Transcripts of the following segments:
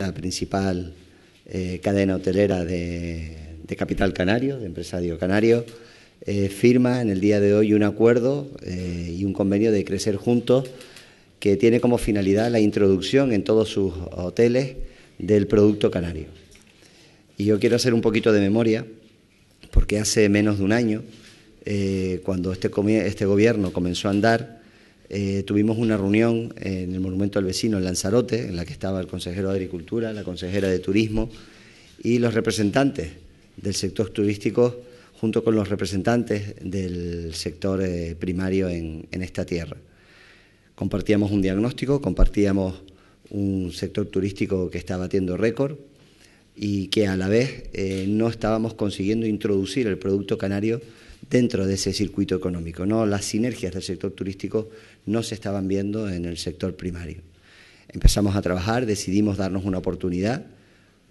la principal eh, cadena hotelera de, Capital Canario, de empresario canario, eh, firma en el día de hoy un acuerdo eh, y un convenio de Crecer Juntos que tiene como finalidad la introducción en todos sus hoteles del producto canario. Y yo quiero hacer un poquito de memoria, porque hace menos de un año, cuando este, este gobierno comenzó a andar, eh, tuvimos una reunión en el Monumento al Vecino, en Lanzarote, en la que estaba el consejero de Agricultura, la consejera de Turismo y los representantes del sector turístico, junto con los representantes del sector eh, primario en, esta tierra. Compartíamos un diagnóstico, compartíamos un sector turístico que está batiendo récord y que a la vez eh, no estábamos consiguiendo introducir el producto canario dentro de ese circuito económico. ¿no? Las sinergias del sector turístico no se estaban viendo en el sector primario. Empezamos a trabajar, decidimos darnos una oportunidad.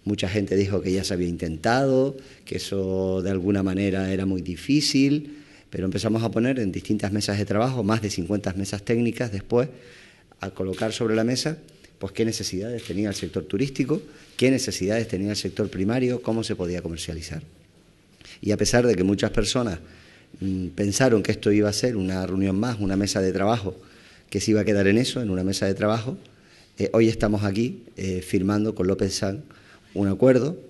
Mucha gente dijo que ya se había intentado, que eso de alguna manera era muy difícil, pero empezamos a poner en distintas mesas de trabajo, más de 50 mesas técnicas después, a colocar sobre la mesa pues qué necesidades tenía el sector turístico, qué necesidades tenía el sector primario, cómo se podía comercializar. Y a pesar de que muchas personas Mm, pensaron que esto iba a ser una reunión más, una mesa de trabajo, que se iba a quedar en eso, en una mesa de trabajo. Eh, hoy estamos aquí eh, firmando con López San un acuerdo